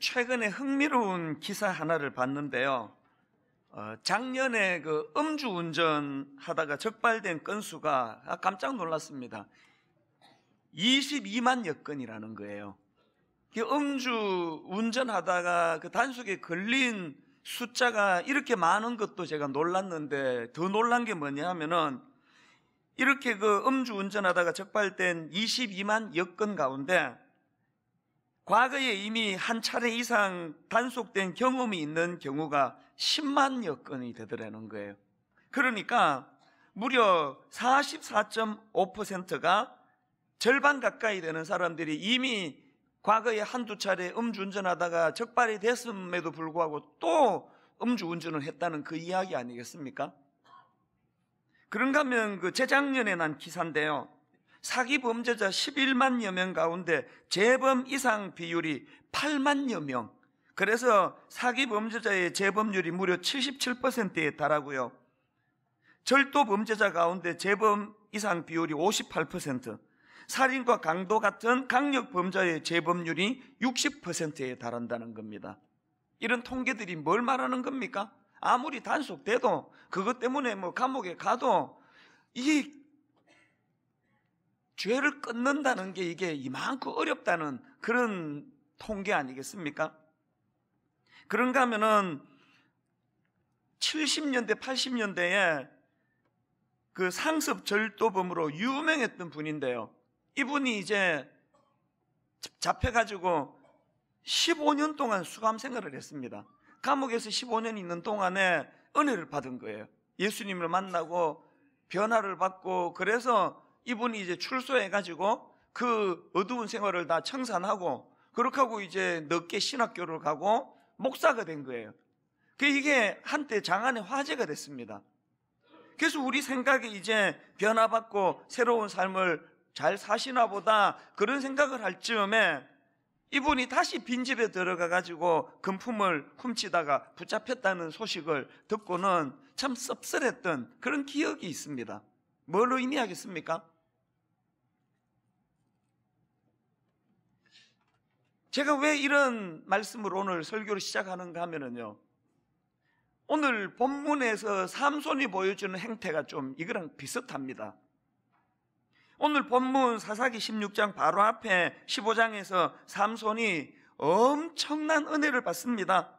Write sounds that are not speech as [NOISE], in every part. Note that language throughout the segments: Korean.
최근에 흥미로운 기사 하나를 봤는데요. 어, 작년에 그 음주운전 하다가 적발된 건수가 아, 깜짝 놀랐습니다. 22만여 건이라는 거예요. 음주 운전하다가 그 단속에 걸린 숫자가 이렇게 많은 것도 제가 놀랐는데 더 놀란 게 뭐냐 하면은 이렇게 그 음주 운전하다가 적발된 22만 여건 가운데 과거에 이미 한 차례 이상 단속된 경험이 있는 경우가 10만여 건이 되더라는 거예요. 그러니까 무려 44.5%가 절반 가까이 되는 사람들이 이미 과거에 한두 차례 음주운전하다가 적발이 됐음에도 불구하고 또 음주운전을 했다는 그 이야기 아니겠습니까? 그런가 하면 그 재작년에 난 기사인데요. 사기 범죄자 11만여 명 가운데 재범 이상 비율이 8만여 명. 그래서 사기 범죄자의 재범률이 무려 77%에 달하고요. 절도 범죄자 가운데 재범 이상 비율이 58%, 살인과 강도 같은 강력 범죄의 재범률이 60%에 달한다는 겁니다. 이런 통계들이 뭘 말하는 겁니까? 아무리 단속돼도 그것 때문에 뭐 감옥에 가도 이 죄를 끊는다는 게 이게 이만큼 어렵다는 그런 통계 아니겠습니까? 그런가 하면은 70년대, 80년대에 그 상습 절도범으로 유명했던 분인데요. 이분이 이제 잡혀가지고 15년 동안 수감 생활을 했습니다. 감옥에서 15년 있는 동안에 은혜를 받은 거예요. 예수님을 만나고 변화를 받고 그래서 이분이 이제 출소해가지고 그 어두운 생활을 다 청산하고 그렇게 하고 이제 늦게 신학교를 가고 목사가 된 거예요. 그 이게 한때 장안의 화제가 됐습니다. 그래서 우리 생각에 이제 변화받고 새로운 삶을 잘 사시나 보다 그런 생각을 할 즈음에 이분이 다시 빈집에 들어가 가지고 금품을 훔치다가 붙잡혔다는 소식을 듣고는 참 씁쓸했던 그런 기억이 있습니다. 뭘로 의미하겠습니까? 제가 왜 이런 말씀을 오늘 설교를 시작하는가 하면은요. 오늘 본문에서 삼손이 보여주는 행태가 좀 이거랑 비슷합니다. 오늘 본문 사사기 16장 바로 앞에 15장에서 삼손이 엄청난 은혜를 받습니다.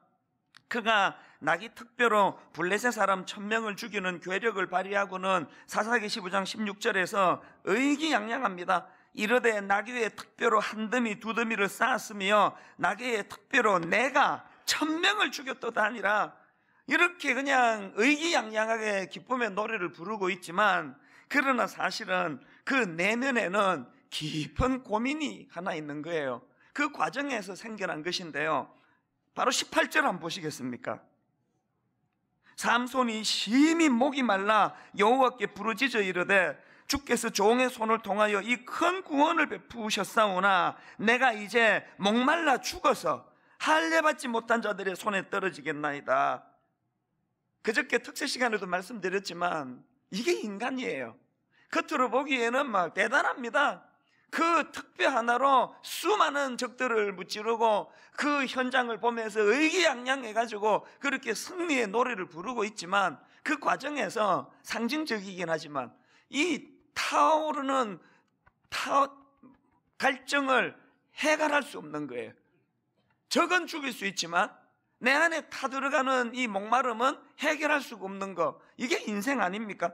그가 나기 특별로 블레셋 사람 천명을 죽이는 괴력을 발휘하고는 사사기 15장 16절에서 의기양양합니다. 이르되 나귀의 특별로한 더미 두 더미를 쌓았으며 나귀의 특별로 내가 천명을 죽였도다 아니라 이렇게 그냥 의기양양하게 기쁨의 노래를 부르고 있지만 그러나 사실은 그 내면에는 깊은 고민이 하나 있는 거예요 그 과정에서 생겨난 것인데요 바로 18절 한번 보시겠습니까? 삼손이 심히 목이 말라 여호와께 부르짖어 이르되 주께서 종의 손을 통하여 이 큰 구원을 베푸셨사오나 내가 이제 목말라 죽어서 할례받지 못한 자들의 손에 떨어지겠나이다. 그저께 특세 시간에도 말씀드렸지만 이게 인간이에요. 겉으로 보기에는 막 대단합니다. 그특별 하나로 수많은 적들을 무찌르고 그 현장을 보면서 의기양양해가지고 그렇게 승리의 노래를 부르고 있지만 그 과정에서 상징적이긴 하지만 이 타오르는 타, 갈증을 해결할 수 없는 거예요. 적은 죽일 수 있지만 내 안에 타들어가는 이 목마름은 해결할 수가 없는 거. 이게 인생 아닙니까?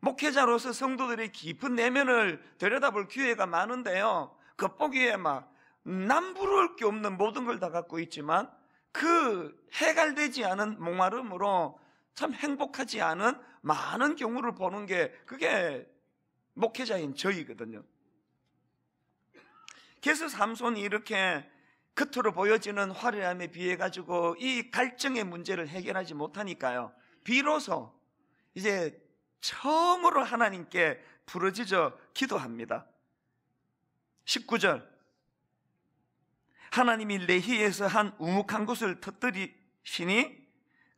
목회자로서 성도들의 깊은 내면을 들여다볼 기회가 많은데요. 겉보기에 막 남부러울 게 없는 모든 걸 다 갖고 있지만 그 해결되지 않은 목마름으로 참 행복하지 않은 많은 경우를 보는 게 그게 목회자인 저희거든요. 그래서 삼손이 이렇게 겉으로 보여지는 화려함에 비해 가지고 이 갈증의 문제를 해결하지 못하니까요. 비로소 이제 처음으로 하나님께 부르짖어 기도합니다. 19절. 하나님이 레히에서 한 우묵한 곳을 터뜨리시니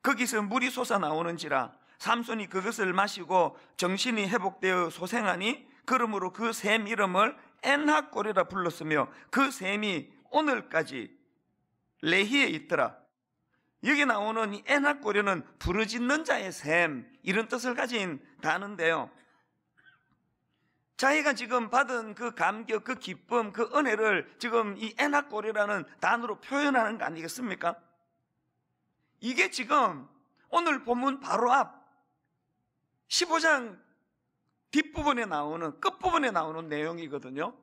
거기서 물이 솟아 나오는지라 삼손이 그것을 마시고 정신이 회복되어 소생하니 그러므로 그 샘 이름을 엔하골이라 불렀으며 그 샘이 오늘까지 레히에 있더라. 여기 나오는 이 엔하골이는 부르짖는 자의 샘 이런 뜻을 가진 단어인데요. 자기가 지금 받은 그 감격, 그 기쁨, 그 은혜를 지금 이 엔하골이라는 단어로 표현하는 거 아니겠습니까? 이게 지금 오늘 본문 바로 앞 15장 뒷부분에 나오는 끝부분에 나오는 내용이거든요.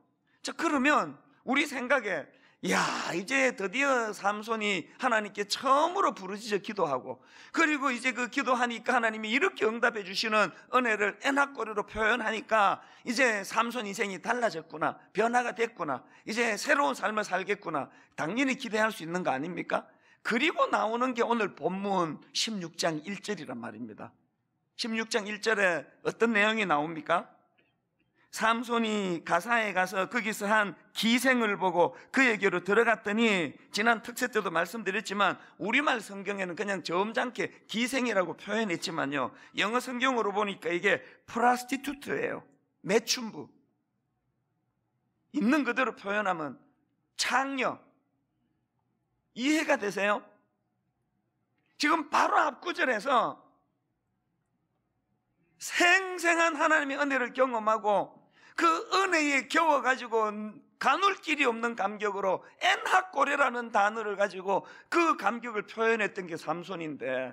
자, 그러면 우리 생각에 야, 이제 드디어 삼손이 하나님께 처음으로 부르짖어 기도하고 그리고 이제 그 기도하니까 하나님이 이렇게 응답해 주시는 은혜를 애낙거리로 표현하니까 이제 삼손 인생이 달라졌구나. 변화가 됐구나. 이제 새로운 삶을 살겠구나. 당연히 기대할 수 있는 거 아닙니까? 그리고 나오는 게 오늘 본문 16장 1절이란 말입니다. 16장 1절에 어떤 내용이 나옵니까? 삼손이 가사에 가서 거기서 한 기생을 보고 그에게로 들어갔더니 지난 특세 때도 말씀드렸지만 우리말 성경에는 그냥 점잖게 기생이라고 표현했지만요. 영어 성경으로 보니까 이게 프라스티튜트예요. 매춘부. 있는 그대로 표현하면 창녀, 이해가 되세요? 지금 바로 앞 구절에서 생생한 하나님의 은혜를 경험하고 그 은혜에 겨워가지고 가눌 길이 없는 감격으로 엔학고래라는 단어를 가지고 그 감격을 표현했던 게 삼손인데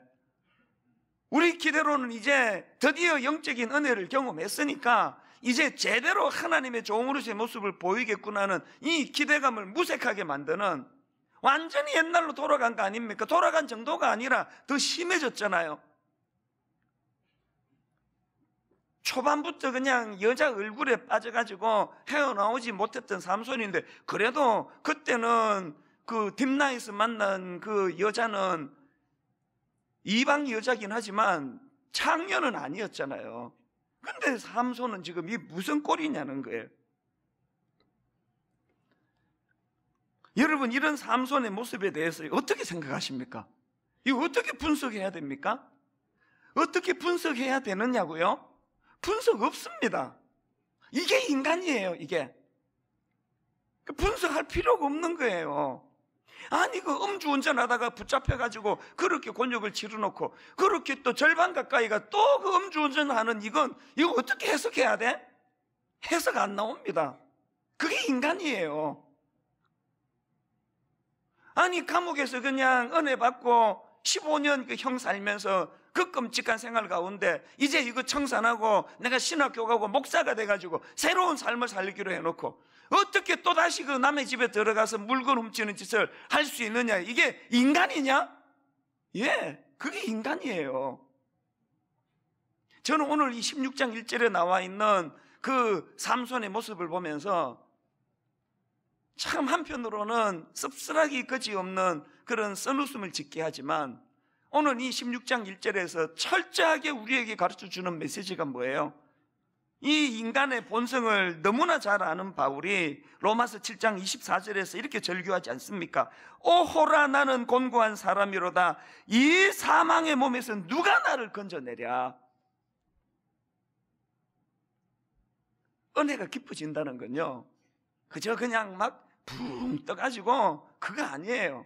우리 기대로는 이제 드디어 영적인 은혜를 경험했으니까 이제 제대로 하나님의 종으로서의 모습을 보이겠구나는 이 기대감을 무색하게 만드는 완전히 옛날로 돌아간 거 아닙니까? 돌아간 정도가 아니라 더 심해졌잖아요. 초반부터 그냥 여자 얼굴에 빠져가지고 헤어나오지 못했던 삼손인데 그래도 그때는 그 딥나에서 만난 그 여자는 이방 여자긴 하지만 창녀는 아니었잖아요. 근데 삼손은 지금 이 무슨 꼴이냐는 거예요. 여러분 이런 삼손의 모습에 대해서 어떻게 생각하십니까? 이거 어떻게 분석해야 됩니까? 어떻게 분석해야 되느냐고요? 분석 없습니다. 이게 인간이에요, 이게. 그 분석할 필요가 없는 거예요. 아니, 그 음주운전 하다가 붙잡혀가지고 그렇게 곤욕을치러놓고 그렇게 또 절반 가까이가 또 그 음주운전 하는 이건 이거 어떻게 해석해야 돼? 해석 안 나옵니다. 그게 인간이에요. 아니 감옥에서 그냥 은혜 받고 15년 그 형 살면서 그 끔찍한 생활 가운데 이제 이거 청산하고 내가 신학교 가고 목사가 돼가지고 새로운 삶을 살기로 해놓고 어떻게 또다시 그 남의 집에 들어가서 물건 훔치는 짓을 할 수 있느냐 이게 인간이냐? 예 그게 인간이에요 저는 오늘 이 16장 1절에 나와 있는 그 삼손의 모습을 보면서 참 한편으로는 씁쓸하기 그지없는 그런 쓴웃음을 짓게 하지만 오늘 이 16장 1절에서 철저하게 우리에게 가르쳐 주는 메시지가 뭐예요? 이 인간의 본성을 너무나 잘 아는 바울이 로마서 7장 24절에서 이렇게 절규하지 않습니까? 오호라 나는 곤고한 사람이로다 이 사망의 몸에서 누가 나를 건져내랴 은혜가 깊어진다는 건요 그저 그냥 막붕 떠가지고 그거 아니에요.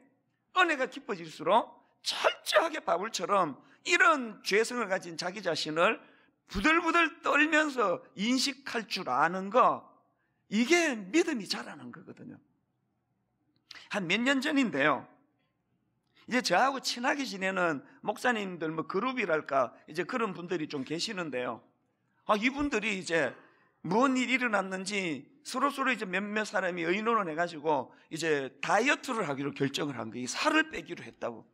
은혜가 깊어질수록 철저하게 바울처럼 이런 죄성을 가진 자기 자신을 부들부들 떨면서 인식할 줄 아는 거 이게 믿음이 자라는 거거든요. 한 몇 년 전인데요. 이제 저하고 친하게 지내는 목사님들 뭐 그룹이랄까 이제 그런 분들이 좀 계시는데요. 아 이분들이 이제 무슨 일이 일어났는지 서로서로 이제 몇몇 사람이 의논을 해가지고 이제 다이어트를 하기로 결정을 한 거예요. 살을 빼기로 했다고.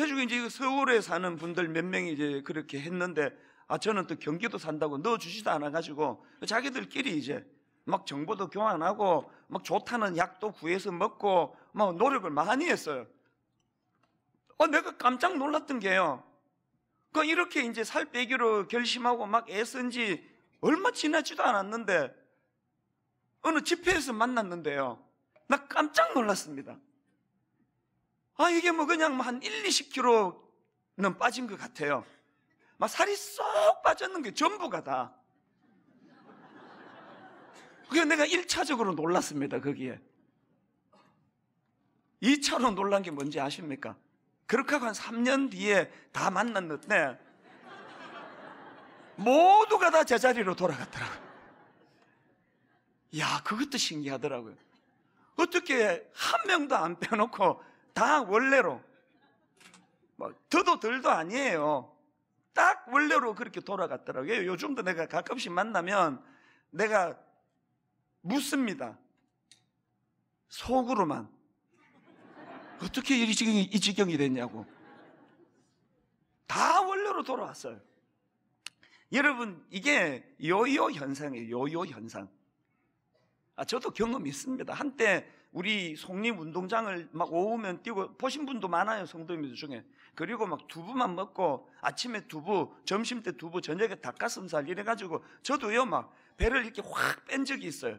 해주고 이제 서울에 사는 분들 몇 명이 이제 그렇게 했는데 아, 저는 또 경기도 산다고 넣어주지도 않아가지고 자기들끼리 이제 막 정보도 교환하고 막 좋다는 약도 구해서 먹고 막 노력을 많이 했어요. 어, 내가 깜짝 놀랐던 게요. 그 이렇게 이제 살 빼기로 결심하고 막 애쓴 지 얼마 지나지도 않았는데 어느 집회에서 만났는데요. 나 깜짝 놀랐습니다. 아, 이게 뭐 그냥 뭐 한 1, 20kg는 빠진 것 같아요. 막 살이 쏙 빠졌는 게 전부가 다. 그게 내가 1차적으로 놀랐습니다, 거기에. 2차로 놀란 게 뭔지 아십니까? 그렇게 하고 한 3년 뒤에 다 만났는데 모두가 다 제자리로 돌아갔더라고요. 야, 그것도 신기하더라고요. 어떻게 한 명도 안 빼놓고 다 원래로 뭐, 더도 덜도 아니에요. 딱 원래로 그렇게 돌아갔더라고요. 요즘도 내가 가끔씩 만나면 내가 묻습니다. 속으로만 어떻게 이 지경이, 이 지경이 됐냐고. 다 원래로 돌아왔어요. 여러분, 이게 요요 현상이에요. 요요 현상. 아, 저도 경험 있습니다. 한때 우리 송림 운동장을 막 오후면 뛰고 보신 분도 많아요. 성도님들 중에. 그리고 막 두부만 먹고 아침에 두부, 점심 때 두부, 저녁에 닭가슴살 이래 가지고 저도요 막 배를 이렇게 확 뺀 적이 있어요.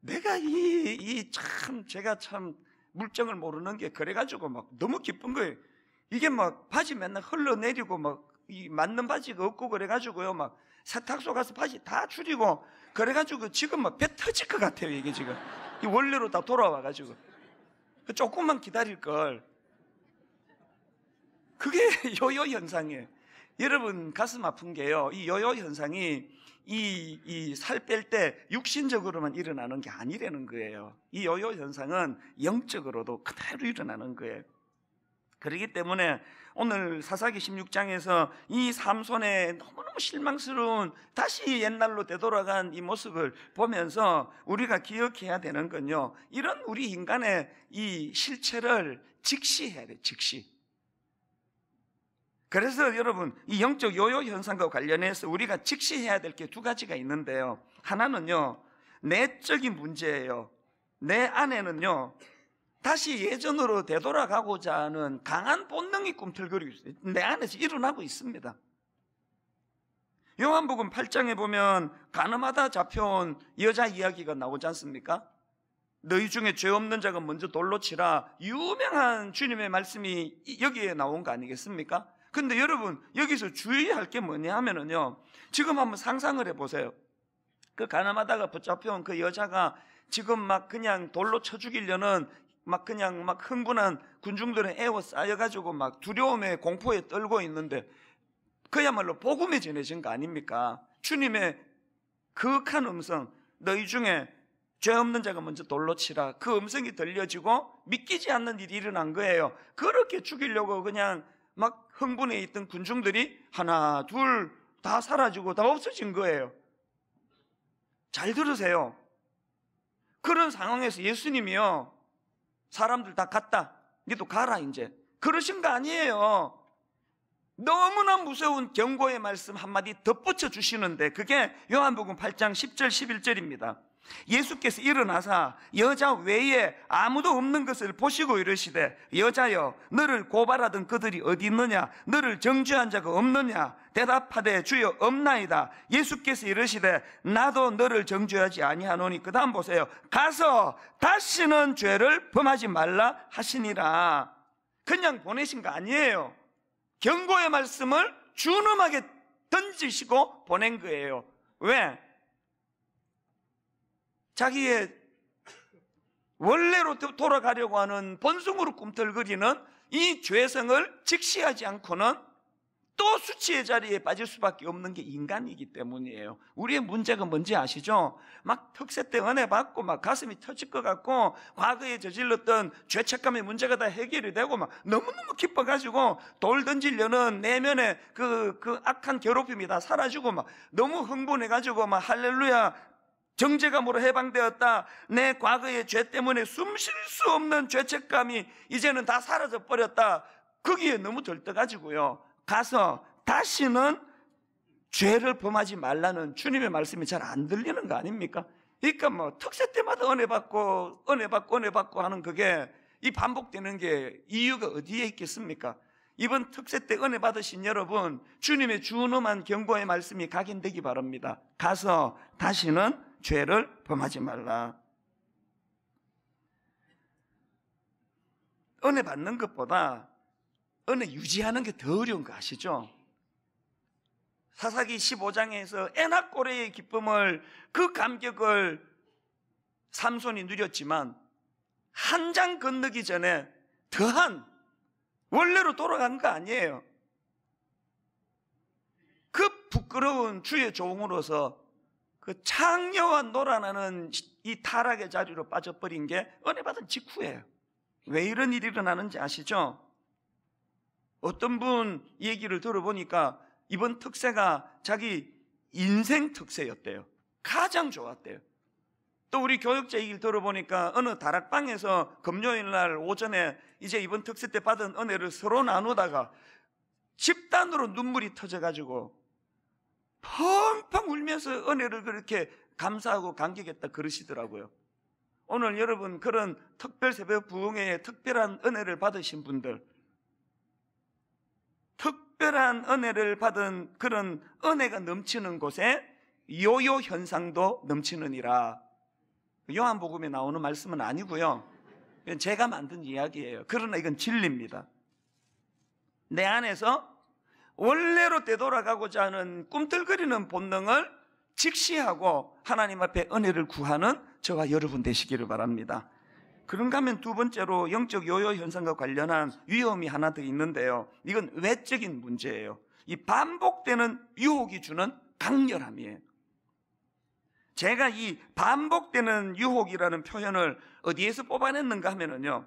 내가 이 이 참 제가 참 물정을 모르는 게 그래 가지고 막 너무 기쁜 거예요. 이게 막 바지 맨날 흘러내리고 막이 맞는 바지가 없고 그래가지고요 막 세탁소 가서 바지 다 줄이고 그래가지고 그 지금 막 배 터질 것 같아요 이게 지금 이 원래로 다 돌아와가지고 그 조금만 기다릴 걸 그게 [LAUGHS] 요요 현상이에요 여러분 가슴 아픈 게요 이 요요 현상이 이 이 살 뺄 때 육신적으로만 일어나는 게 아니라는 거예요 이 요요 현상은 영적으로도 그대로 일어나는 거예요 그러기 때문에 오늘 사사기 16장에서 이 삼손의 너무너무 실망스러운 다시 옛날로 되돌아간 이 모습을 보면서 우리가 기억해야 되는 건요. 이런 우리 인간의 이 실체를 직시해야 돼, 직시. 그래서 여러분, 이 영적 요요 현상과 관련해서 우리가 직시해야 될 게 두 가지가 있는데요. 하나는요, 내적인 문제예요. 내 안에는요, 다시 예전으로 되돌아가고자 하는 강한 본능이 꿈틀거리고 있어요. 내 안에서 일어나고 있습니다. 요한복음 8장에 보면 가늠하다 잡혀온 여자 이야기가 나오지 않습니까? 너희 중에 죄 없는 자가 먼저 돌로 치라 유명한 주님의 말씀이 여기에 나온 거 아니겠습니까? 근데 여러분 여기서 주의할 게 뭐냐 하면은요 지금 한번 상상을 해보세요 그 가늠하다가 붙잡혀온 그 여자가 지금 막 그냥 돌로 쳐 죽이려는 막 그냥 막 흥분한 군중들의 애워 쌓여가지고 막 두려움에 공포에 떨고 있는데 그야말로 복음이 전해진 거 아닙니까? 주님의 그윽한 음성, 너희 중에 죄 없는 자가 먼저 돌로 치라. 그 음성이 들려지고 믿기지 않는 일이 일어난 거예요. 그렇게 죽이려고 그냥 막 흥분해 있던 군중들이 하나, 둘, 다 사라지고 다 없어진 거예요. 잘 들으세요. 그런 상황에서 예수님이요. 사람들 다 갔다. 너도 가라 이제. 그러신 거 아니에요. 너무나 무서운 경고의 말씀 한마디 덧붙여 주시는데 그게 요한복음 8장 10절 11절입니다. 예수께서 일어나사 여자 외에 아무도 없는 것을 보시고 이르시되 여자여 너를 고발하던 그들이 어디 있느냐 너를 정죄한 자가 없느냐 대답하되 주여 없나이다 예수께서 이르시되 나도 너를 정죄하지 아니하노니 그 다음 보세요 가서 다시는 죄를 범하지 말라 하시니라 그냥 보내신 거 아니에요 경고의 말씀을 준엄하게 던지시고 보낸 거예요 왜? 자기의 원래로 돌아가려고 하는 본성으로 꿈틀거리는 이 죄성을 직시하지 않고는 또 수치의 자리에 빠질 수밖에 없는 게 인간이기 때문이에요. 우리의 문제가 뭔지 아시죠? 막 턱새 때 은혜 받고 막 가슴이 터질 것 같고 과거에 저질렀던 죄책감의 문제가 다 해결이 되고 막 너무너무 기뻐가지고 돌 던지려는 내면의 그, 그 악한 괴롭힘이 다 사라지고 막 너무 흥분해가지고 막 할렐루야 정제감으로 해방되었다. 내 과거의 죄 때문에 숨 쉴 수 없는 죄책감이 이제는 다 사라져 버렸다. 거기에 너무 들떠가지고요. 가서 다시는 죄를 범하지 말라는 주님의 말씀이 잘 안 들리는 거 아닙니까? 그러니까 뭐 특세 때마다 은혜 받고 은혜 받고 은혜 받고 하는 그게 이 반복되는 게 이유가 어디에 있겠습니까? 이번 특세 때 은혜 받으신 여러분 주님의 준엄한 경고의 말씀이 각인되기 바랍니다. 가서 다시는 죄를 범하지 말라. 은혜 받는 것보다 은혜 유지하는 게 더 어려운 거 아시죠? 사사기 15장에서 애나 꼬레의 기쁨을 그 감격을 삼손이 누렸지만 한 장 건너기 전에 더한 원래로 돌아간 거 아니에요. 그 부끄러운 주의 종으로서 그 창녀와 놀아나는 이 타락의 자리로 빠져버린 게 은혜 받은 직후예요. 왜 이런 일이 일어나는지 아시죠? 어떤 분 얘기를 들어보니까 이번 특세가 자기 인생 특세였대요. 가장 좋았대요. 또 우리 교육자 얘기를 들어보니까 어느 다락방에서 금요일 날 오전에 이제 이번 특세 때 받은 은혜를 서로 나누다가 집단으로 눈물이 터져가지고 펑펑 울면서 은혜를 그렇게 감사하고 감격했다 그러시더라고요. 오늘 여러분 그런 특별 새벽 부흥회에 특별한 은혜를 받으신 분들 특별한 은혜를 받은 그런 은혜가 넘치는 곳에 요요 현상도 넘치느니라. 요한복음에 나오는 말씀은 아니고요. 제가 만든 이야기예요. 그러나 이건 진리입니다. 내 안에서 원래로 되돌아가고자 하는 꿈틀거리는 본능을 직시하고 하나님 앞에 은혜를 구하는 저와 여러분 되시기를 바랍니다. 그런가 하면 두 번째로 영적 요요 현상과 관련한 위험이 하나 더 있는데요. 이건 외적인 문제예요. 이 반복되는 유혹이 주는 강렬함이에요. 제가 이 반복되는 유혹이라는 표현을 어디에서 뽑아냈는가 하면은요.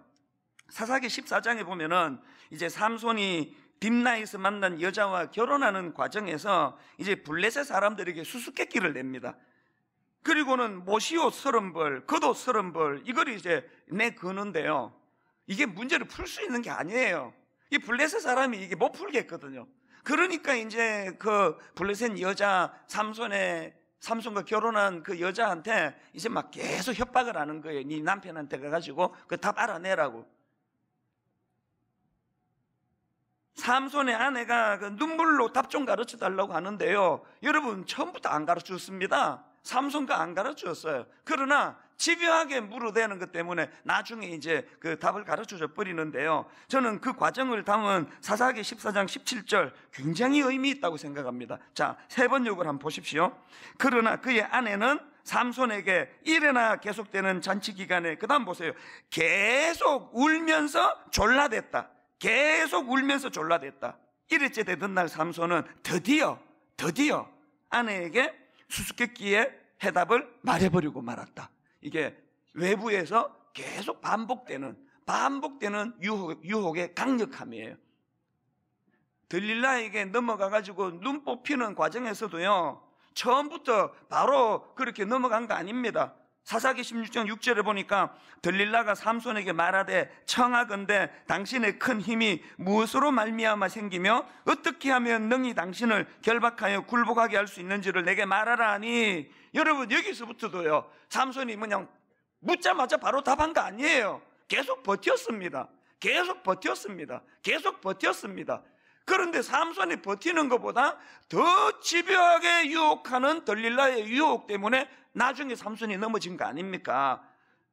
사사기 14장에 보면은 이제 삼손이 빔나에서 만난 여자와 결혼하는 과정에서 이제 블레셋 사람들에게 수수께끼를 냅니다. 그리고는 모시오 서른 벌, 겉도 서른 벌, 이걸 이제 내거는데요. 이게 문제를 풀 수 있는 게 아니에요. 이 블레셋 사람이 이게 못 풀겠거든요. 그러니까 이제 그 블레셋 여자 삼손의 삼손과 결혼한 그 여자한테 이제 막 계속 협박을 하는 거예요. 네 남편한테 가가지고 그답 알아내라고. 삼손의 아내가 그 눈물로 답 좀 가르쳐 달라고 하는데요. 여러분, 처음부터 안 가르쳐 줬습니다. 삼손과 안 가르쳐 줬어요. 그러나 집요하게 물어대는 것 때문에 나중에 이제 그 답을 가르쳐 줘 버리는데요. 저는 그 과정을 담은 사사기 14장 17절 굉장히 의미 있다고 생각합니다. 자, 세 번 욕을 한번 보십시오. 그러나 그의 아내는 삼손에게 일어나 계속되는 잔치 기간에 그다음 보세요. 계속 울면서 졸라댔다. 계속 울면서 졸라댔다. 이랬째 되던 날 삼손은 드디어 드디어 아내에게 수수께끼의 해답을 말해버리고 말았다. 이게 외부에서 계속 반복되는 반복되는 유혹, 유혹의 강력함이에요. 들릴라에게 넘어가가지고 눈 뽑히는 과정에서도요, 처음부터 바로 그렇게 넘어간 거 아닙니다. 사사기 16장 6절에 보니까 들릴라가 삼손에게 말하되 청하건대 당신의 큰 힘이 무엇으로 말미암아 생기며 어떻게 하면 능히 당신을 결박하여 굴복하게 할 수 있는지를 내게 말하라 하니 여러분 여기서부터도요 삼손이 그냥 묻자마자 바로 답한 거 아니에요 계속 버텼습니다 계속 버텼습니다 계속 버텼습니다 그런데 삼손이 버티는 것보다 더 집요하게 유혹하는 덜릴라의 유혹 때문에 나중에 삼손이 넘어진 거 아닙니까?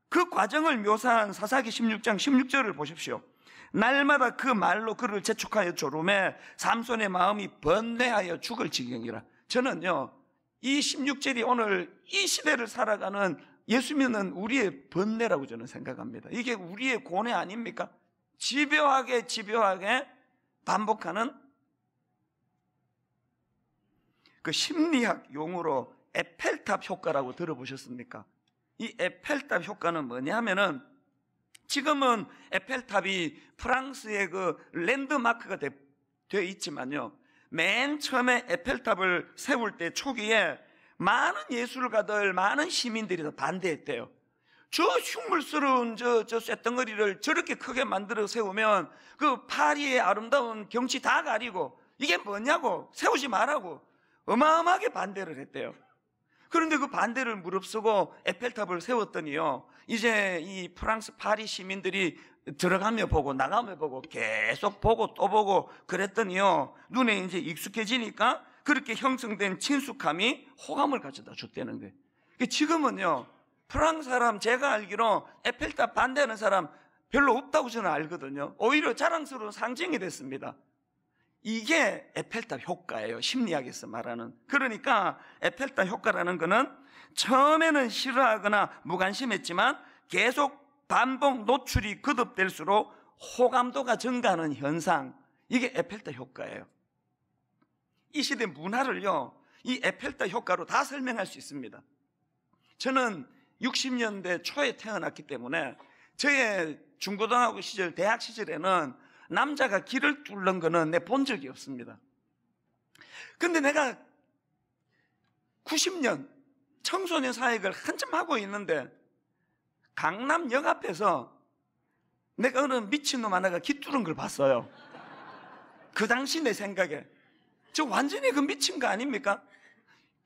그 과정을 묘사한 사사기 16장 16절을 보십시오. 날마다 그 말로 그를 재촉하여 졸음해 삼손의 마음이 번뇌하여 죽을 지경이라. 저는요, 이 16절이 오늘 이 시대를 살아가는 예수 믿는 우리의 번뇌라고 저는 생각합니다. 이게 우리의 고뇌 아닙니까? 집요하게 집요하게 반복하는 그 심리학 용어로 에펠탑 효과라고 들어보셨습니까? 이 에펠탑 효과는 뭐냐면은 하 지금은 에펠탑이 프랑스의 그 랜드마크가 되, 어 있지만요. 맨 처음에 에펠탑을 세울 때 초기에 많은 예술가들, 많은 시민들이 다 반대했대요. 저 흉물스러운 저, 저 쇳덩어리를 저렇게 크게 만들어 세우면 그 파리의 아름다운 경치 다 가리고 이게 뭐냐고 세우지 말라고 어마어마하게 반대를 했대요. 그런데 그 반대를 무릅쓰고 에펠탑을 세웠더니요. 이제 이 프랑스 파리 시민들이 들어가며 보고 나가며 보고 계속 보고 또 보고 그랬더니요. 눈에 이제 익숙해지니까 그렇게 형성된 친숙함이 호감을 가져다 줬다는 거예요. 그 지금은요. 프랑스 사람 제가 알기로 에펠탑 반대하는 사람 별로 없다고 저는 알거든요. 오히려 자랑스러운 상징이 됐습니다. 이게 에펠탑 효과예요. 심리학에서 말하는. 그러니까 에펠탑 효과라는 거는 처음에는 싫어하거나 무관심했지만 계속 반복 노출이 거듭될수록 호감도가 증가하는 현상. 이게 에펠탑 효과예요. 이 시대 문화를요, 이 에펠탑 효과로 다 설명할 수 있습니다. 저는 60년대 초에 태어났기 때문에 저의 중고등학교 시절, 대학 시절에는 남자가 길을 뚫는 거는 내본 적이 없습니다. 근데 내가 90년 청소년 사역을 한참 하고 있는데 강남역 앞에서 내가 어느 미친놈 하나가 기 뚫은 걸 봤어요. 그 당시 내 생각에. 저 완전히 그 미친 거 아닙니까?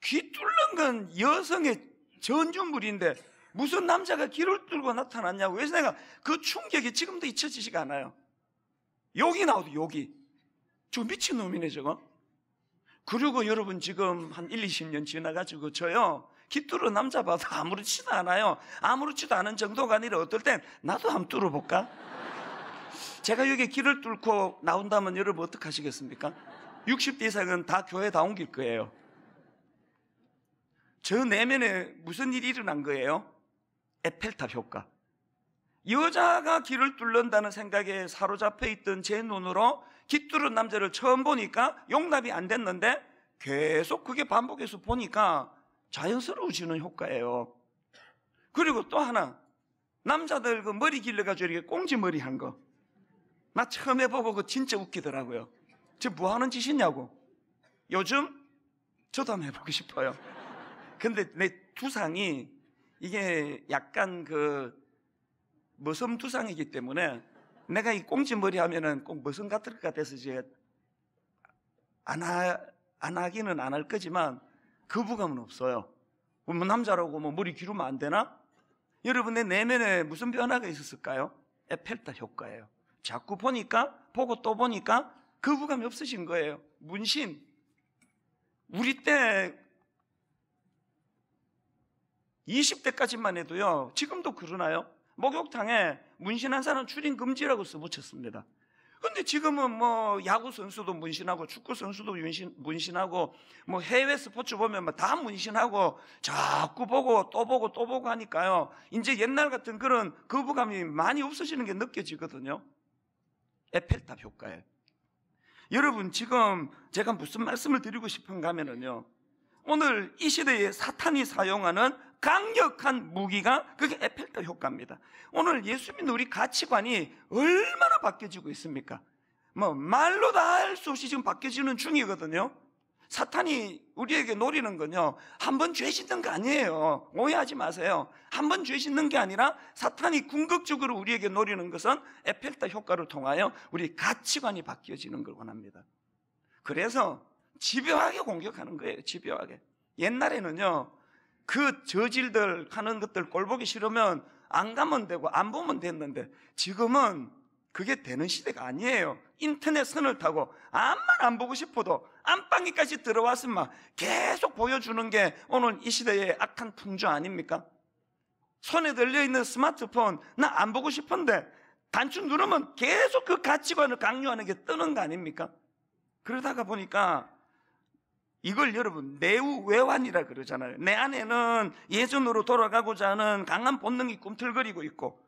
귀 뚫는 건 여성의 전주물인데 무슨 남자가 길을 뚫고 나타났냐고. 그래서 내가 그 충격이 지금도 잊혀지지가 않아요. 여기 나오도 여기. 저 미친놈이네, 저거. 그리고 여러분 지금 한 1, 20년 지나가지고 저요. 깃뚫어 남자 봐도 아무렇지도 않아요. 아무렇지도 않은 정도가 아니라 어떨 땐 나도 한번 뚫어볼까? 제가 여기 길을 뚫고 나온다면 여러분 어떡하시겠습니까? 60대 이상은 다 교회 다 옮길 거예요. 저 내면에 무슨 일이 일어난 거예요? 에펠탑 효과. 여자가 길을 뚫는다는 생각에 사로잡혀 있던 제 눈으로 기 뚫은 남자를 처음 보니까 용납이 안 됐는데 계속 그게 반복해서 보니까 자연스러워지는 효과예요. 그리고 또 하나, 남자들 그 머리 길러가지고 이렇게 꽁지 머리 한 거. 나 처음 해보고 그 진짜 웃기더라고요. 저 뭐 하는 짓이냐고. 요즘 저도 한번 해보고 싶어요. 근데 내 두상이 이게 약간 그 머슴 두상이기 때문에 내가 이 꽁지머리 하면은 꼭 머슴 같을 것 같아서 제가 안, 하, 안 하기는 안 할 거지만 거부감은 없어요. 뭐 남자라고 뭐 머리 기르면 안 되나? 여러분 내 내면에 무슨 변화가 있었을까요? 에펠탑 효과예요. 자꾸 보니까 보고 또 보니까 거부감이 없으신 거예요. 문신. 우리 때 20대까지만 해도요, 지금도 그러나요? 목욕탕에 문신한 사람 출입 금지라고 써붙였습니다. 근데 지금은 뭐 야구 선수도 문신하고 축구 선수도 문신, 문신하고 뭐 해외 스포츠 보면 뭐 다 문신하고 자꾸 보고 또 보고 또 보고 하니까요. 이제 옛날 같은 그런 거부감이 많이 없어지는 게 느껴지거든요. 에펠탑 효과에 여러분 지금 제가 무슨 말씀을 드리고 싶은가 하면요. 오늘 이 시대에 사탄이 사용하는 강력한 무기가 그게 에펠탑 효과입니다. 오늘 예수 믿는 우리 가치관이 얼마나 바뀌어지고 있습니까? 뭐 말로 다 할 수 없이 지금 바뀌어지는 중이거든요. 사탄이 우리에게 노리는 건요. 한 번 죄 짓는 거 아니에요. 오해하지 마세요. 한 번 죄 짓는 게 아니라 사탄이 궁극적으로 우리에게 노리는 것은 에펠탑 효과를 통하여 우리 가치관이 바뀌어지는 걸 원합니다. 그래서 집요하게 공격하는 거예요. 집요하게. 옛날에는요. 그 저질들 하는 것들 꼴보기 싫으면 안 가면 되고 안 보면 됐는데 지금은 그게 되는 시대가 아니에요. 인터넷 선을 타고 암만 안 보고 싶어도 안방에까지 들어왔으면 계속 보여주는 게 오늘 이 시대의 악한 풍조 아닙니까? 손에 들려있는 스마트폰 나 안 보고 싶은데 단추 누르면 계속 그 가치관을 강요하는 게 뜨는 거 아닙니까? 그러다가 보니까 이걸 여러분 내우 외환이라 그러잖아요. 내 안에는 예전으로 돌아가고자 하는 강한 본능이 꿈틀거리고 있고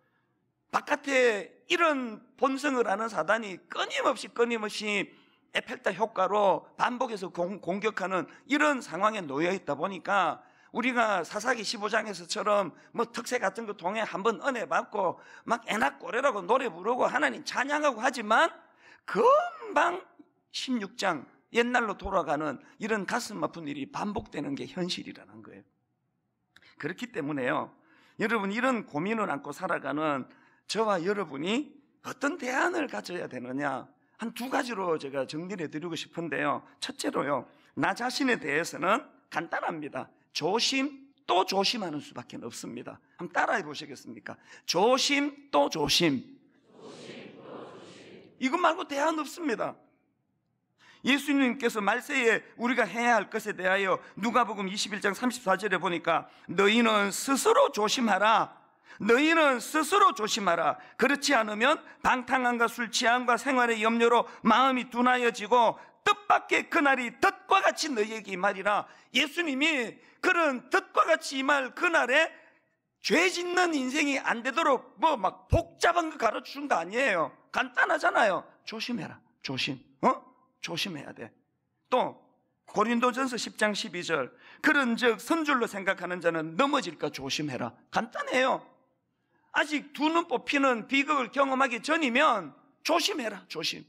바깥에 이런 본성을 아는 사단이 끊임없이 끊임없이 에펠타 효과로 반복해서 공, 격하는 이런 상황에 놓여 있다 보니까 우리가 사사기 15장에서처럼 뭐 특세 같은 거 통해 한번 은혜 받고 막 애나 꼬레라고 노래 부르고 하나님 찬양하고 하지만 금방 16장 옛날로 돌아가는 이런 가슴 아픈 일이 반복되는 게 현실이라는 거예요. 그렇기 때문에요. 여러분 이런 고민을 안고 살아가는 저와 여러분이 어떤 대안을 가져야 되느냐 한 두 가지로 제가 정리해 를 드리고 싶은데요. 첫째로요. 나 자신에 대해서는 간단합니다. 조심 또 조심하는 수밖에 없습니다. 한번 따라해 보시겠습니까? 조심 또 조심. 조심, 또 조심. 이것 말고 대안 없습니다. 예수님께서 말세에 우리가 해야 할 것에 대하여 누가복음 21장 34절에 보니까 너희는 스스로 조심하라. 너희는 스스로 조심하라. 그렇지 않으면 방탕함과 술 취함과 생활의 염려로 마음이 둔하여지고 뜻밖의 그날이 뜻과 같이 너희에게 말이라. 예수님이 그런 뜻과 같이 말 그날에 죄 짓는 인생이 안 되도록 뭐 막 복잡한 거 가르쳐 준 거 아니에요. 간단하잖아요. 조심해라. 조심. 어? 조심해야 돼. 또 고린도전서 10장 12절 그런즉 선줄로 생각하는 자는 넘어질까 조심해라. 간단해요. 아직 두 눈 뽑히는 비극을 경험하기 전이면 조심해라. 조심.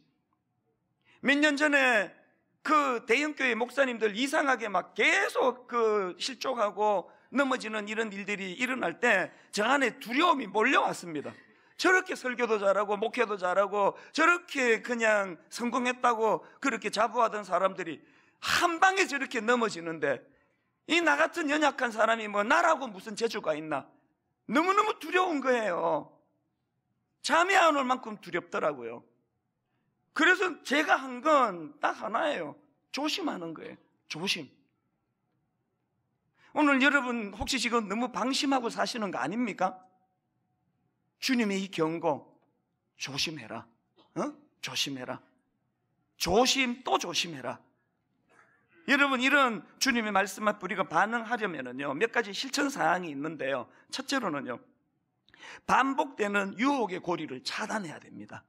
몇 년 전에 그 대형교회 목사님들 이상하게 막 계속 그 실족하고 넘어지는 이런 일들이 일어날 때 저 안에 두려움이 몰려왔습니다. 저렇게 설교도 잘하고 목회도 잘하고 저렇게 그냥 성공했다고 그렇게 자부하던 사람들이 한 방에 저렇게 넘어지는데 이 나 같은 연약한 사람이 뭐 나라고 무슨 재주가 있나 너무너무 두려운 거예요. 잠이 안 올 만큼 두렵더라고요. 그래서 제가 한 건 딱 하나예요. 조심하는 거예요. 조심. 오늘 여러분 혹시 지금 너무 방심하고 사시는 거 아닙니까? 주님의 이 경고 조심해라. 어? 조심해라. 조심 또 조심해라. 여러분 이런 주님의 말씀만 우리가 반응하려면요몇 가지 실천 사항이 있는데요. 첫째로는요 반복되는 유혹의 고리를 차단해야 됩니다.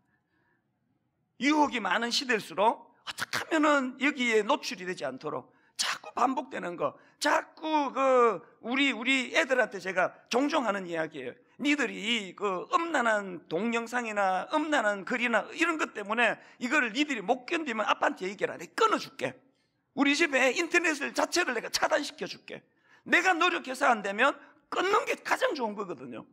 유혹이 많은 시대일수록 어떻게 하면은 여기에 노출이 되지 않도록 자꾸 반복되는 거, 자꾸 그 우리 우리 애들한테 제가 종종 하는 이야기예요. 니들이 그 음란한 동영상이나 음란한 글이나 이런 것 때문에 이거를 니들이 못 견디면 아빠한테 얘기해라. 내가 끊어줄게. 우리 집에 인터넷을 자체를 내가 차단시켜줄게. 내가 노력해서 안 되면 끊는 게 가장 좋은 거거든요.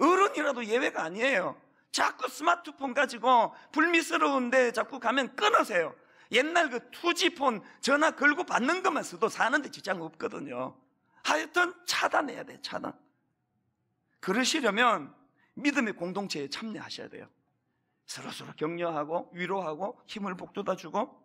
어른이라도 예외가 아니에요. 자꾸 스마트폰 가지고 불미스러운데 자꾸 가면 끊으세요. 옛날 그 투지폰 전화 걸고 받는 것만 써도 사는데 지장 없거든요. 하여튼 차단해야 돼, 차단. 그러시려면 믿음의 공동체에 참여하셔야 돼요. 서로서로 격려하고 위로하고 힘을 북돋아 주고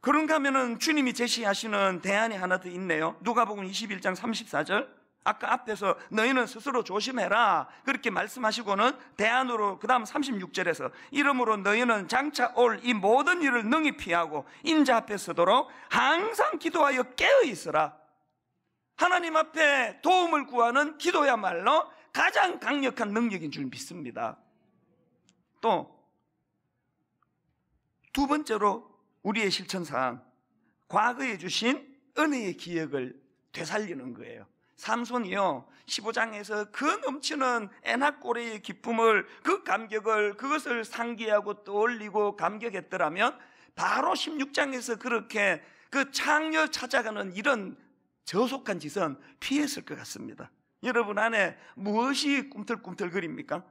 그런가 하면은 주님이 제시하시는 대안이 하나 더 있네요. 누가복음 21장 34절. 아까 앞에서 너희는 스스로 조심해라. 그렇게 말씀하시고는 대안으로 그다음 36절에서 이름으로 너희는 장차 올 이 모든 일을 능히 피하고 인자 앞에 서도록 항상 기도하여 깨어 있으라. 하나님 앞에 도움을 구하는 기도야말로 가장 강력한 능력인 줄 믿습니다. 또 두 번째로 우리의 실천상 과거에 주신 은혜의 기억을 되살리는 거예요. 삼손이요. 15장에서 그 넘치는 애나꼬리의 기쁨을 그 감격을 그것을 상기하고 떠올리고 감격했더라면 바로 16장에서 그렇게 그 창녀 찾아가는 이런 저속한 짓은 피했을 것 같습니다. 여러분 안에 무엇이 꿈틀꿈틀그립니까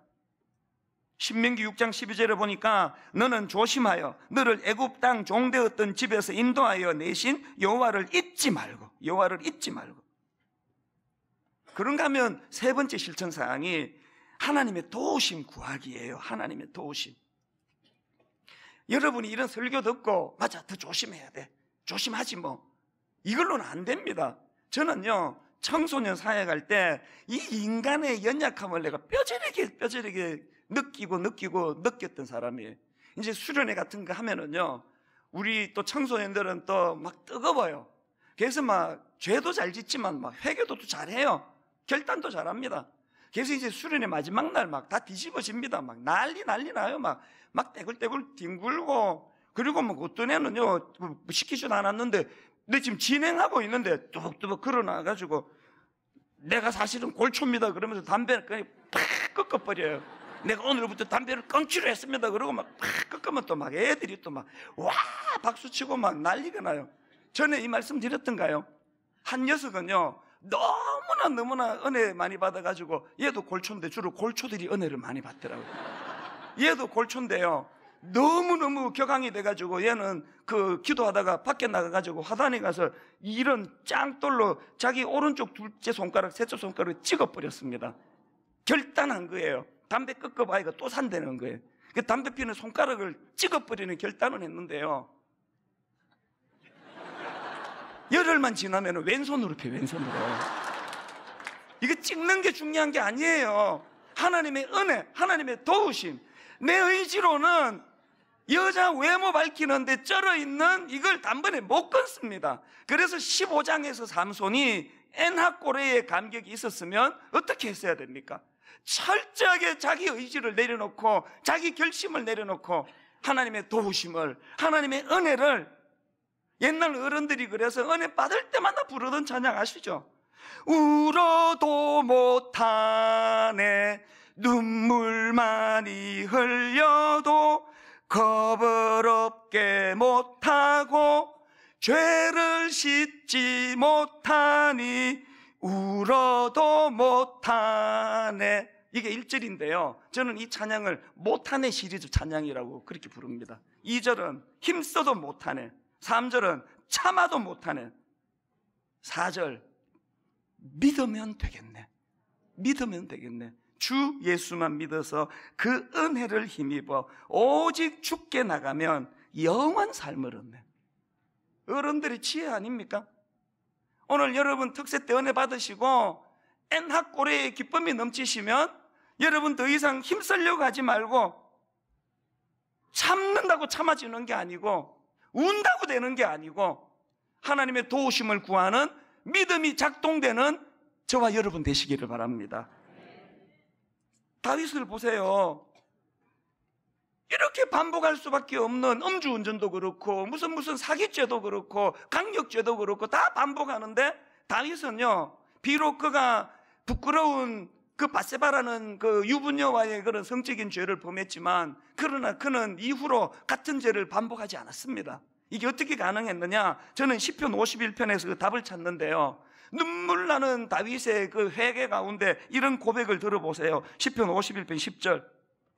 신명기 6장 12절에 보니까 너는 조심하여 너를 애굽 땅 종되었던 집에서 인도하여 내신 여호와를 잊지 말고 여호와를 잊지 말고 그런가 하면 세 번째 실천 사항이 하나님의 도우심 구하기예요. 하나님의 도우심. 여러분이 이런 설교 듣고 맞아 더 조심해야 돼. 조심하지 뭐. 이걸로는 안 됩니다. 저는요. 청소년 사회 갈 때 이 인간의 연약함을 내가 뼈저리게 뼈저리게 느끼고 느끼고 느꼈던 사람이 이제 수련회 같은 거 하면은요. 우리 또 청소년들은 또 막 뜨거워요. 그래서 막 죄도 잘 짓지만 막회교도또 잘해요. 결단도 잘합니다. 그래서 이제 수련의 마지막 날 막 다 뒤집어집니다. 막 난리 난리 나요. 막, 막 떼굴떼굴 뒹굴고. 그리고 뭐 어떤 애는요, 뭐 시키지도 않았는데, 근데 지금 진행하고 있는데, 뚝뚝 뚜 걸어나가지고, 내가 사실은 골초입니다. 그러면서 담배를 그냥 팍 꺾어버려요. 내가 오늘부터 담배를 끊기로 했습니다. 그러고 막 팍 꺾으면 또 막 애들이 또 막, 와! 박수치고 막 난리가 나요. 전에 이 말씀 드렸던가요? 한 녀석은요, 너무나 너무나 은혜 많이 받아가지고 얘도 골초인데 주로 골초들이 은혜를 많이 받더라고요. 얘도 골초인데요. 너무너무 격앙이 돼가지고 얘는 그 기도하다가 밖에 나가가지고 화단에 가서 이런 짱돌로 자기 오른쪽 둘째 손가락, 셋째 손가락을 찍어버렸습니다. 결단한 거예요. 담배 끄고 봐이가또 산다는 거예요. 그 담배 피는 손가락을 찍어버리는 결단을 했는데요. 열흘만 지나면 왼손으로 펴, 왼손으로. 이거 찍는 게 중요한 게 아니에요. 하나님의 은혜, 하나님의 도우심. 내 의지로는 여자 외모 밝히는데 쩔어 있는 이걸 단번에 못 끊습니다. 그래서 15장에서 삼손이 엔하꼬레의 감격이 있었으면 어떻게 했어야 됩니까? 철저하게 자기 의지를 내려놓고 자기 결심을 내려놓고 하나님의 도우심을 하나님의 은혜를 옛날 어른들이 그래서 은혜 받을 때마다 부르던 찬양 아시죠? 울어도 못하네 눈물만이 흘려도 거부 없게 못하고 죄를 씻지 못하니 울어도 못하네 이게 1절인데요 저는 이 찬양을 못하네 시리즈 찬양이라고 그렇게 부릅니다 2절은 힘써도 못하네 3절은 참아도 못하는 4절 믿으면 되겠네. 믿으면 되겠네. 주 예수만 믿어서 그 은혜를 힘입어 오직 죽게 나가면 영원 삶을 얻네. 어른들이 지혜 아닙니까? 오늘 여러분 특세 때 은혜 받으시고 엔학 고래의 기쁨이 넘치시면 여러분 더 이상 힘쓰려고 하지 말고 참는다고 참아지는 게 아니고 운다고 되는 게 아니고 하나님의 도우심을 구하는 믿음이 작동되는 저와 여러분 되시기를 바랍니다. 다윗을 보세요. 이렇게 반복할 수밖에 없는 음주운전도 그렇고 무슨 무슨 사기죄도 그렇고 강력죄도 그렇고 다 반복하는데 다윗은요 비록 그가 부끄러운 그 바세바라는 그 유부녀와의 그런 성적인 죄를 범했지만 그러나 그는 이후로 같은 죄를 반복하지 않았습니다. 이게 어떻게 가능했느냐? 저는 1 0편 51편에서 그 답을 찾는데요. 눈물 나는 다윗의 그 회개 가운데 이런 고백을 들어보세요. 1 0편 51편 10절.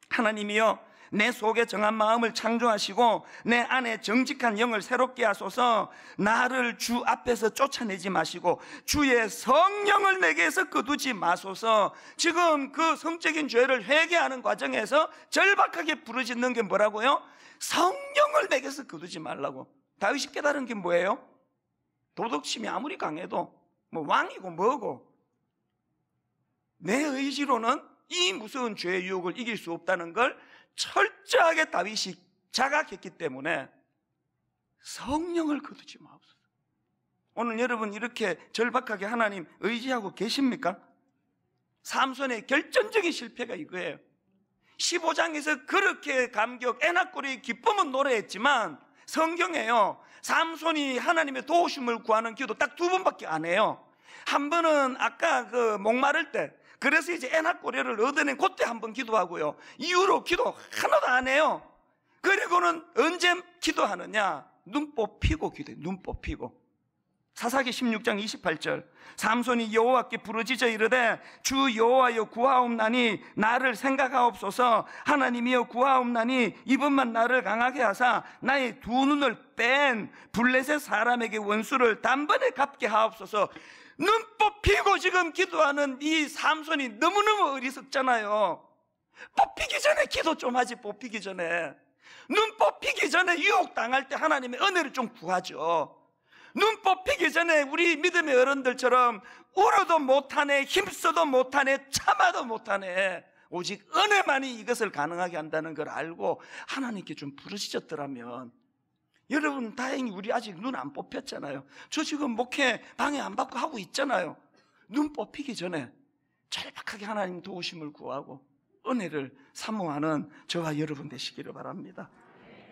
하나님이여 내 속에 정한 마음을 창조하시고 내 안에 정직한 영을 새롭게 하소서 나를 주 앞에서 쫓아내지 마시고 주의 성령을 내게서 거두지 마소서 지금 그 성적인 죄를 회개하는 과정에서 절박하게 부르짖는 게 뭐라고요? 성령을 내게서 거두지 말라고 다윗이 깨달은 게 뭐예요? 도덕심이 아무리 강해도 뭐 왕이고 뭐고 내 의지로는 이 무서운 죄의 유혹을 이길 수 없다는 걸 철저하게 다윗이 자각했기 때문에 성령을 거두지 마옵소서. 오늘 여러분 이렇게 절박하게 하나님 의지하고 계십니까? 삼손의 결정적인 실패가 이거예요. 15장에서 그렇게 감격, 애나꼬리 기쁨은 노래했지만 성경에요. 삼손이 하나님의 도우심을 구하는 기도 딱 두 번밖에 안 해요. 한 번은 아까 그 목마를 때 그래서 이제 애나 꼬리를 얻어낸 그때 한번 기도하고요. 이후로 기도 하나도 안 해요. 그리고는 언제 기도하느냐? 눈 뽑히고 기도해. 눈 뽑히고. 사사기 16장 28절 삼손이 여호와께 부르짖어 이르되 주 여호와여 구하옵나니 나를 생각하옵소서 하나님이여 구하옵나니 이번만 나를 강하게 하사 나의 두 눈을 뺀 블레셋 사람에게 원수를 단번에 갚게 하옵소서 눈 뽑히고 지금 기도하는 이 삼손이 너무너무 어리석잖아요. 뽑히기 전에 기도 좀 하지, 뽑히기 전에. 눈 뽑히기 전에 유혹당할 때 하나님의 은혜를 좀 구하죠. 눈 뽑히기 전에 우리 믿음의 어른들처럼 울어도 못하네, 힘써도 못하네, 참아도 못하네. 오직 은혜만이 이것을 가능하게 한다는 걸 알고 하나님께 좀 부르짖었더라면 여러분 다행히 우리 아직 눈 안 뽑혔잖아요. 저 지금 목회 방해 안 받고 하고 있잖아요. 눈 뽑히기 전에 절박하게 하나님 도우심을 구하고 은혜를 사모하는 저와 여러분 되시기를 바랍니다.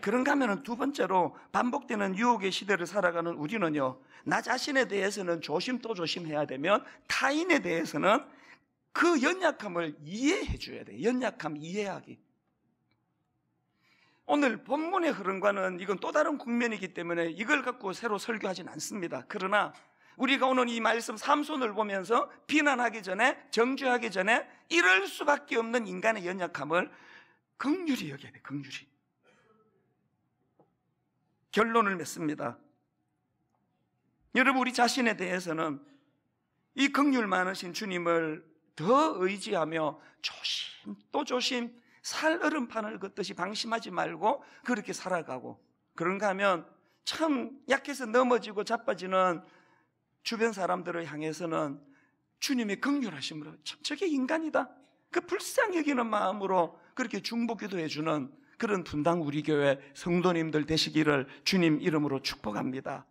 그런가 하면 두 번째로 반복되는 유혹의 시대를 살아가는 우리는요, 나 자신에 대해서는 조심 또 조심해야 되면 타인에 대해서는 그 연약함을 이해해 줘야 돼. 요 연약함 이해하기. 오늘 본문의 흐름과는 이건 또 다른 국면이기 때문에 이걸 갖고 새로 설교하진 않습니다. 그러나 우리가 오늘 이 말씀 삼손을 보면서 비난하기 전에 정죄하기 전에 이럴 수밖에 없는 인간의 연약함을 극률이 여겨야 돼. 극률이. 결론을 맺습니다. 여러분 우리 자신에 대해서는 이 극률 많으신 주님을 더 의지하며 조심 또 조심 살얼음판을 걷듯이 방심하지 말고 그렇게 살아가고 그런가 하면 참 약해서 넘어지고 자빠지는 주변 사람들을 향해서는 주님의 극휼하심으로참 저게 인간이다 그 불쌍히 여기는 마음으로 그렇게 중복기도해 주는 그런 분당 우리 교회 성도님들 되시기를 주님 이름으로 축복합니다.